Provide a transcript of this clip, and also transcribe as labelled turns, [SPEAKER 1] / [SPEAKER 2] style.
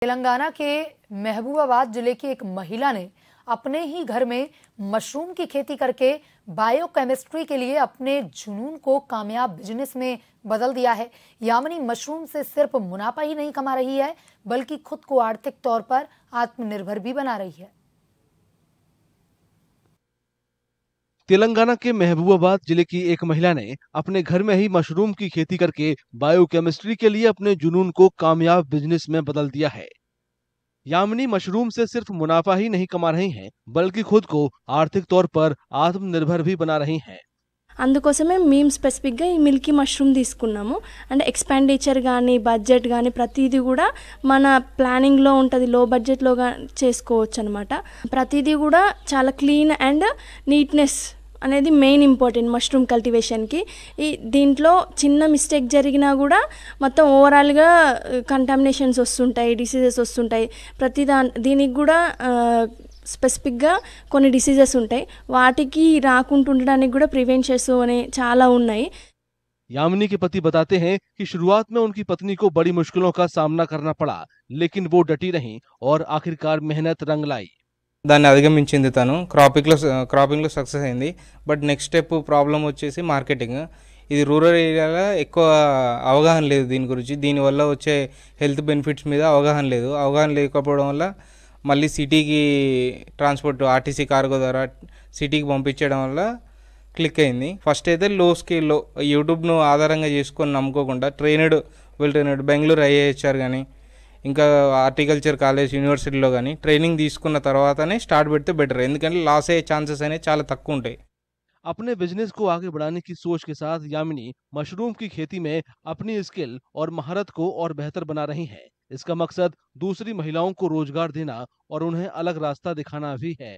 [SPEAKER 1] तेलंगाना के महबूबाबाद जिले की एक महिला ने अपने ही घर में मशरूम की खेती करके बायोकेमिस्ट्री के लिए अपने जुनून को कामयाब बिजनेस में बदल दिया है यामिनी मशरूम से सिर्फ मुनाफा ही नहीं कमा रही है बल्कि खुद को आर्थिक तौर पर आत्मनिर्भर भी बना रही है
[SPEAKER 2] तेलंगाना के महबूबाबाद जिले की एक महिला ने अपने घर में ही मशरूम की खेती करके बायोकेमिस्ट्री के लिए अपने जुनून को कामयाब बिजनेस में बदल दिया है यामिनी मशरूम से सिर्फ मुनाफा ही नहीं कमा रही हैं, बल्कि खुद को आर्थिक तौर पर आत्मनिर्भर भी बना रही हैं।
[SPEAKER 3] అందుకోసమే మేము స్పెసిఫిక్గా ఈ మిల్కీ మష్రూమ్ తీసుకున్నాము అండ్ ఎక్స్పెండిచర్ కానీ బడ్జెట్ కానీ ప్రతిదీ కూడా మన ప్లానింగ్లో ఉంటుంది లో బడ్జెట్లో చేసుకోవచ్చు అనమాట ప్రతిదీ కూడా చాలా క్లీన్ అండ్ నీట్నెస్ అనేది మెయిన్ ఇంపార్టెంట్ మష్రూమ్ కల్టివేషన్ కి ఈ దీంట్లో చిన్న మిస్టేక్ జరిగినా కూడా మొత్తం ఓవరాల్ గా కంటామినేషన్స్ వస్తుంటాయి డిసీజెస్ వస్తుంటాయి ప్రతిదాని దీనికి కూడా స్పెసిఫిక్ గా కొన్ని డిసీజెస్ ఉంటాయి వాటికి రాకుండా ఉండడానికి కూడా ప్రివెన్షన్స్ అనే చాలా ఉన్నాయి
[SPEAKER 2] యామినీకి पति बताते हैं कि शुरुआत में उनकी पत्नी को बड़ी मुश्किलों का सामना करना पड़ा लेकिन वो डटी रही और आखिरकार मेहनत रंग लाई
[SPEAKER 4] దాన్ని అధిగమించింది తను క్రాపింగ్లో క్రాపింగ్లో సక్సెస్ అయింది బట్ నెక్స్ట్ స్టెప్ ప్రాబ్లం వచ్చేసి మార్కెటింగ్ ఇది రూరల్ ఏరియాలో ఎక్కువ అవగాహన లేదు దీని గురించి దీనివల్ల వచ్చే హెల్త్ బెనిఫిట్స్ మీద అవగాహన లేదు అవగాహన లేకపోవడం వల్ల మళ్ళీ సిటీకి ట్రాన్స్పోర్ట్ ఆర్టీసీ కార్గో ద్వారా సిటీకి పంపించడం వల్ల క్లిక్ అయింది ఫస్ట్ అయితే లో స్కేల్లో యూట్యూబ్ను ఆధారంగా చేసుకొని నమ్ముకోకుండా trained well trained Bengaluru IAHR కానీ इंका హార్టికల్చర్ कॉलेज यूनर्सीटी కానీ ట్రైనింగ్ स्टार्ट पड़ते बेटर పెడితే బెటర్ ఎందుకంటే లాస్ అయ్యే ఛాన్సెస్ అనేవి
[SPEAKER 2] अपने बिजनेस को आगे बढ़ाने की सोच के साथ यामिनी मशरूम की खेती में अपनी स्किल और महारत को और बेहतर बना रही हैं। इसका मकसद दूसरी महिलाओं को रोजगार देना और उन्हें अलग रास्ता दिखाना भी है